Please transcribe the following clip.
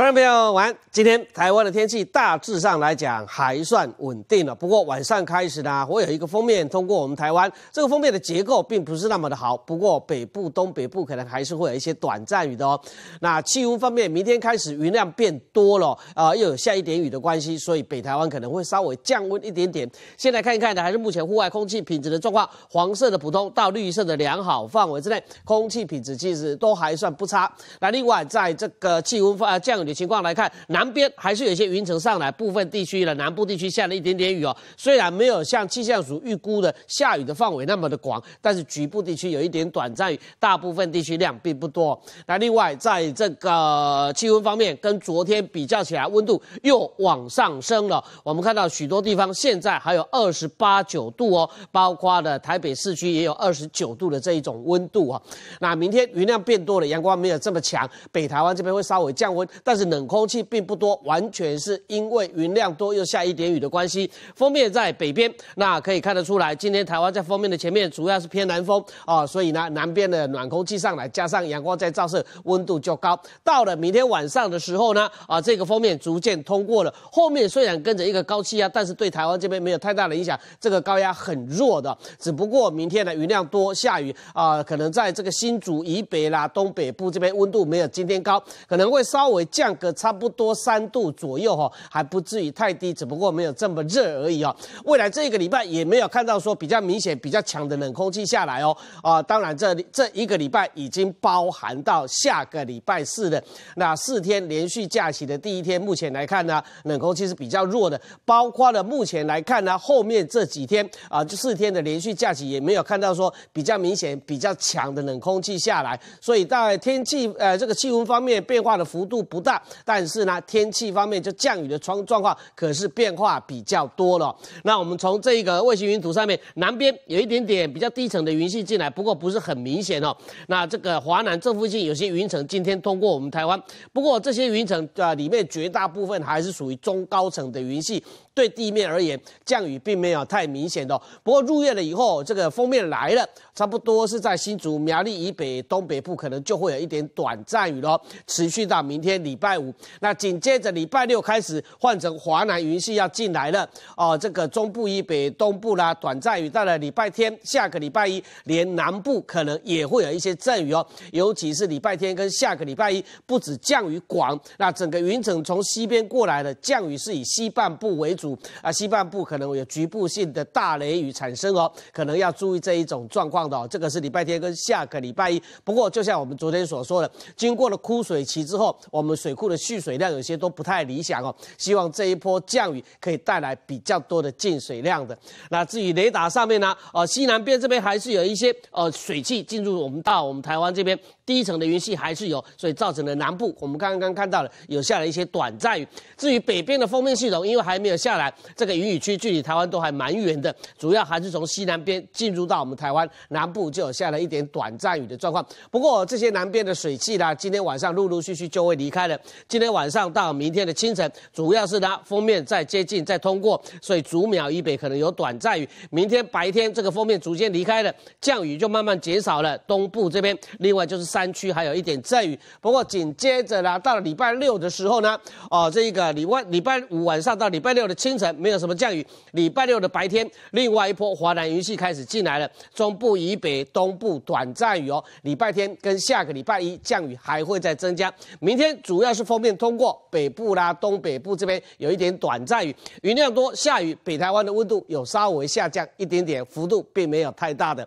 观众朋友晚安。今天台湾的天气大致上来讲还算稳定了，不过晚上开始呢，会有一个封面通过我们台湾，这个封面的结构并不是那么的好，不过北部、东北部可能还是会有一些短暂雨的哦。那气温方面，明天开始云量变多了啊，又有下一点雨的关系，所以北台湾可能会稍微降温一点点。先来看一看呢，还是目前户外空气品质的状况，黄色的普通到绿色的良好范围之内，空气品质其实都还算不差。那另外在这个气温降。情况来看，南边还是有一些云层上来，部分地区的南部地区下了一点点雨哦。虽然没有像气象署预估的下雨的范围那么的广，但是局部地区有一点短暂雨，大部分地区量并不多。那另外，在这个气温方面，跟昨天比较起来，温度又往上升了。我们看到许多地方现在还有二十八九度哦，包括的台北市区也有二十九度的这一种温度啊。那明天云量变多了，阳光没有这么强，北台湾这边会稍微降温。但是冷空气并不多，完全是因为云量多又下一点雨的关系。封面在北边，那可以看得出来，今天台湾在封面的前面主要是偏南风啊，所以呢，南边的暖空气上来，加上阳光在照射，温度就高。到了明天晚上的时候呢，啊，这个封面逐渐通过了，后面虽然跟着一个高气压，但是对台湾这边没有太大的影响。这个高压很弱的，只不过明天呢，云量多，下雨啊，可能在这个新竹以北啦、东北部这边温度没有今天高，可能会稍微。价格差不多三度左右哈，还不至于太低，只不过没有这么热而已哦。未来这一个礼拜也没有看到说比较明显、比较强的冷空气下来哦。啊，当然这这一个礼拜已经包含到下个礼拜四的那四天连续假期的第一天。目前来看呢，冷空气是比较弱的，包括了目前来看呢，后面这几天啊，这四天的连续假期也没有看到说比较明显、比较强的冷空气下来。所以在天气呃这个气温方面变化的幅度不大。但是呢，天气方面就降雨的状状况可是变化比较多了。那我们从这一个卫星云图上面，南边有一点点比较低层的云系进来，不过不是很明显哦。那这个华南这附近有些云层，今天通过我们台湾，不过这些云层啊里面绝大部分还是属于中高层的云系，对地面而言降雨并没有太明显的。不过入夜了以后，这个封面来了，差不多是在新竹苗栗以北东北部可能就会有一点短暂雨咯，持续到明天里。礼拜五，那紧接着礼拜六开始换成华南云系要进来了哦。这个中部以北、东部啦短暂雨，到了礼拜天、下个礼拜一，连南部可能也会有一些阵雨哦。尤其是礼拜天跟下个礼拜一，不止降雨广，那整个云层从西边过来的降雨是以西半部为主啊。西半部可能有局部性的大雷雨产生哦，可能要注意这一种状况的。这个是礼拜天跟下个礼拜一。不过就像我们昨天所说的，经过了枯水期之后，我们水水库的蓄水量有些都不太理想哦，希望这一波降雨可以带来比较多的进水量的。那至于雷达上面呢，呃，西南边这边还是有一些呃水汽进入我们到我们台湾这边，低层的云系还是有，所以造成了南部我们刚刚看到的有下了一些短暂雨。至于北边的封面系统，因为还没有下来，这个雨雨区距离台湾都还蛮远的，主要还是从西南边进入到我们台湾南部就有下了一点短暂雨的状况。不过这些南边的水汽啦，今天晚上陆陆续续就会离开了。今天晚上到明天的清晨，主要是它封面在接近、在通过，所以逐秒以北可能有短暂雨。明天白天这个封面逐渐离开了，降雨就慢慢减少了。东部这边，另外就是山区还有一点阵雨。不过紧接着呢，到了礼拜六的时候呢，哦，这个礼拜礼拜五晚上到礼拜六的清晨没有什么降雨。礼拜六的白天，另外一波华南云系开始进来了，中部以北、东部短暂雨哦。礼拜天跟下个礼拜一降雨还会再增加。明天主要。但是，方便通过北部啦、东北部这边有一点短暂雨，雨量多，下雨。北台湾的温度有稍微下降一点点，幅度并没有太大的。